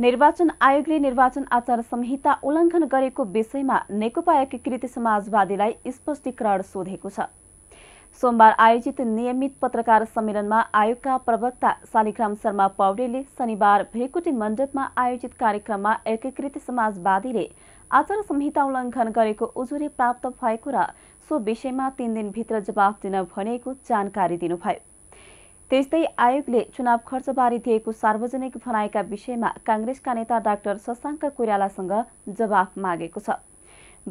निर्वाचन आयोगले निर्वाचन आचार संहिता उल्लङ्घन गरेको विषयमा नेकपा एकीकृत समाजवादीलाई स्पष्टीकरण सोधेको छ सोमबार आयोजित नियमित पत्रकार सम्मेलनमा आयोगका प्रवक्ता शालिग्राम शर्मा पौडेलले शनिबार भेकुटी मण्डपमा आयोजित कार्यक्रममा एकीकृत समाजवादीले आचार संहिता उल्लङ्घन गरेको उजुरी प्राप्त भएको र सो विषयमा तीन दिनभित्र जवाफ दिन भनेको जानकारी दिनुभयो त्यस्तै आयोगले चुनाव खर्चबारे दिएको सार्वजनिक भनाइका विषयमा काङ्ग्रेसका नेता डाक्टर शशाङ्क कोइरालासँग जवाफ मागेको छ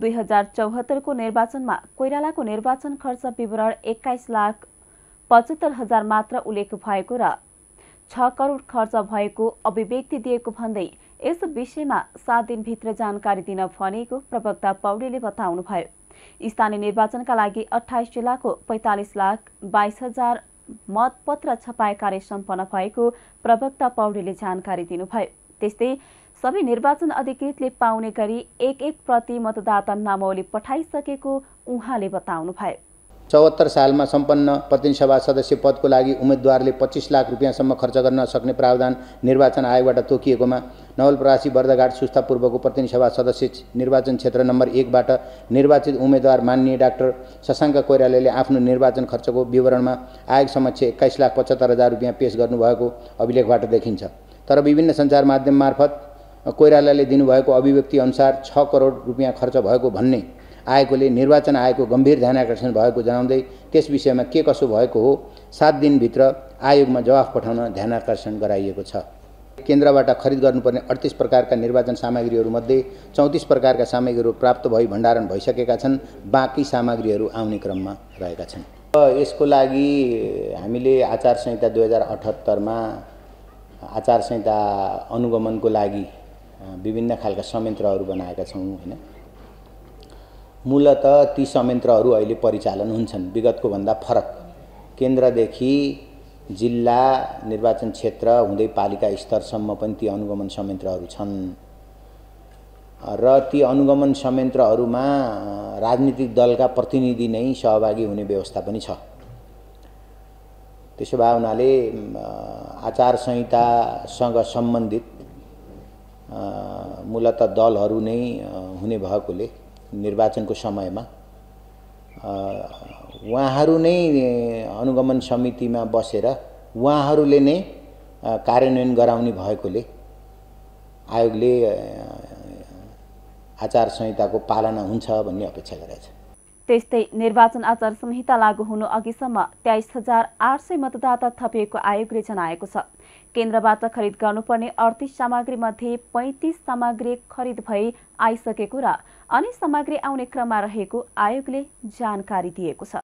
दुई हजार चौहत्तरको निर्वाचनमा कोइरालाको निर्वाचन खर्च विवरण एक्काइस लाख पचहत्तर हजार मात्र उल्लेख भएको र छ करोड खर्च भएको अभिव्यक्ति दिएको भन्दै यस विषयमा सात दिनभित्र जानकारी दिन भनेको प्रवक्ता पौडेले बताउनुभयो स्थानीय निर्वाचनका लागि अठाइस जिल्लाको पैँतालिस लाख बाइस हजार मतपत्र छपाई कार्य सम्पन्न भएको प्रवक्ता पौडेलले जानकारी दिनुभयो त्यस्तै सबै निर्वाचन अधिकृतले पाउने गरी एक एक प्रति मतदाता नामावली पठाइसकेको उहाँले बताउनुभयो चौहत्तर सालमा सम्पन्न प्रतिनिधि सभा सदस्य पदको लागि उम्मेद्वारले पच्चिस लाख रुपियाँसम्म खर्च गर्न सक्ने प्रावधान निर्वाचन आयोगबाट तोकिएकोमा नवलपरासी बर्दघाट सुस्तापूर्वको सभा सदस्य निर्वाचन क्षेत्र नम्बर एकबाट निर्वाचित उम्मेद्वार मान्य डाक्टर शशाङ्क कोइरालाले आफ्नो निर्वाचन खर्चको विवरणमा आयोग समक्ष एक्काइस लाख पचहत्तर हजार रुपियाँ पेस गर्नुभएको अभिलेखबाट देखिन्छ तर विभिन्न सञ्चार माध्यम मार्फत कोइरालाले दिनुभएको अभिव्यक्तिअनुसार छ करोड रुपियाँ खर्च भएको भन्ने आएकोले निर्वाचन आयोगको गम्भीर ध्यान आकर्षण भएको जनाउँदै त्यस विषयमा के कसो भएको हो सात दिनभित्र आयोगमा जवाफ पठाउन ध्यान आकर्षण गराइएको छ केन्द्रबाट खरिद गर्नुपर्ने अडतिस प्रकारका निर्वाचन सामग्रीहरूमध्ये चौतिस प्रकारका सामग्रीहरू प्राप्त भई भण्डारण भइसकेका छन् बाँकी सामग्रीहरू आउने क्रममा रहेका छन् यसको लागि हामीले आचार संहिता दुई हजार अठहत्तरमा आचार संहिता अनुगमनको लागि विभिन्न खालका संयन्त्रहरू बनाएका छौँ होइन मूलत ती संयन्त्रहरू अहिले परिचालन हुन्छन् विगतको भन्दा फरक केन्द्रदेखि जिल्ला निर्वाचन क्षेत्र हुँदै पालिका स्तरसम्म पनि ती अनुगमन संयन्त्रहरू छन् र ती अनुगमन संयन्त्रहरूमा राजनीतिक दलका प्रतिनिधि नै सहभागी हुने व्यवस्था पनि छ त्यसो भए हुनाले आचार संहितासँग सम्बन्धित मूलत दलहरू नै हुने भएकोले निर्वाचनको समयमा उहाँहरू नै अनुगमन समितिमा बसेर उहाँहरूले नै कार्यान्वयन गराउने भएकोले आयोगले आचार संहिताको पालना हुन्छ भन्ने अपेक्षा गरेछ त्यस्तै निर्वाचन आचार संहिता लागू हुनु अघिसम्म तेइस हजार आठ सय मतदाता थपिएको आयोगले जनाएको छ केन्द्रबाट खरिद गर्नुपर्ने अडतिस मध्ये पैँतिस सामग्री खरिद भई आइसकेको र अन्य सामग्री आउने क्रममा रहेको आयोगले जानकारी दिएको छ